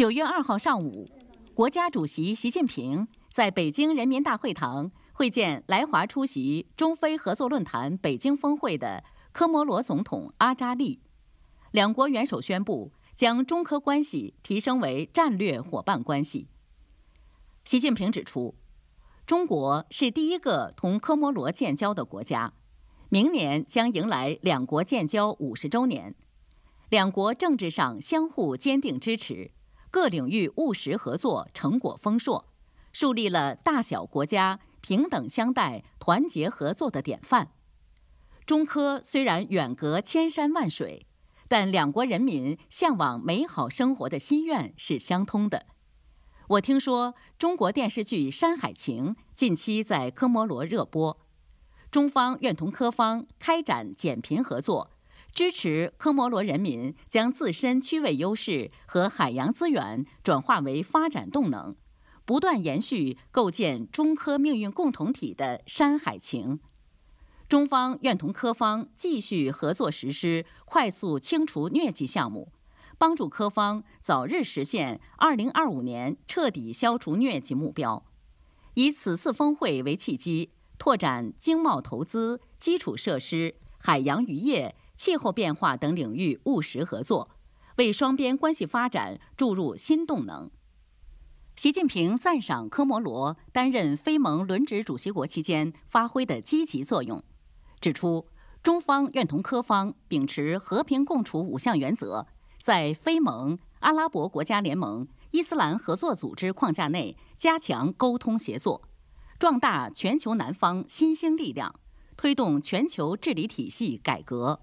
九月二号上午，国家主席习近平在北京人民大会堂会见来华出席中非合作论坛北京峰会的科摩罗总统阿扎利。两国元首宣布将中科关系提升为战略伙伴关系。习近平指出，中国是第一个同科摩罗建交的国家，明年将迎来两国建交五十周年。两国政治上相互坚定支持。各领域务实合作成果丰硕，树立了大小国家平等相待、团结合作的典范。中科虽然远隔千山万水，但两国人民向往美好生活的心愿是相通的。我听说中国电视剧《山海情》近期在科摩罗热播，中方愿同科方开展减贫合作。支持科摩罗人民将自身区位优势和海洋资源转化为发展动能，不断延续构建中科命运共同体的山海情。中方愿同科方继续合作实施快速清除疟疾项目，帮助科方早日实现二零二五年彻底消除疟疾目标。以此次峰会为契机，拓展经贸投资、基础设施、海洋渔业。气候变化等领域务实合作，为双边关系发展注入新动能。习近平赞赏科摩罗担任非盟轮值主席国期间发挥的积极作用，指出中方愿同科方秉持和平共处五项原则，在非盟、阿拉伯国家联盟、伊斯兰合作组织框架内加强沟通协作，壮大全球南方新兴力量，推动全球治理体系改革。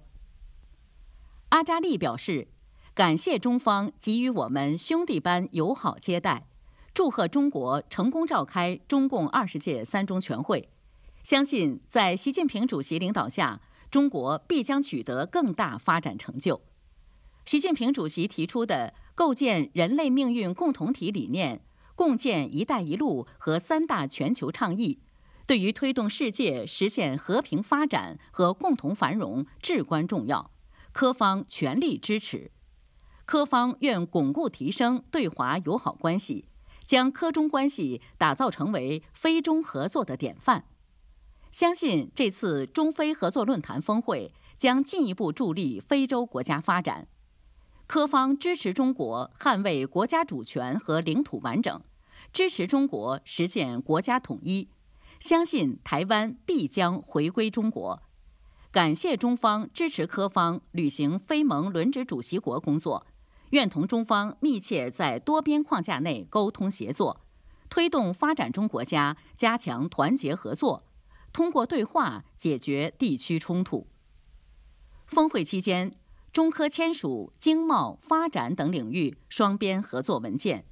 阿扎利表示，感谢中方给予我们兄弟般友好接待，祝贺中国成功召开中共二十届三中全会。相信在习近平主席领导下，中国必将取得更大发展成就。习近平主席提出的构建人类命运共同体理念、共建“一带一路”和三大全球倡议，对于推动世界实现和平发展和共同繁荣至关重要。科方全力支持，科方愿巩固提升对华友好关系，将科中关系打造成为非中合作的典范。相信这次中非合作论坛峰会将进一步助力非洲国家发展。科方支持中国捍卫国家主权和领土完整，支持中国实现国家统一，相信台湾必将回归中国。感谢中方支持科方履行非盟轮值主席国工作，愿同中方密切在多边框架内沟通协作，推动发展中国家加强团结合作，通过对话解决地区冲突。峰会期间，中科签署经贸、发展等领域双边合作文件。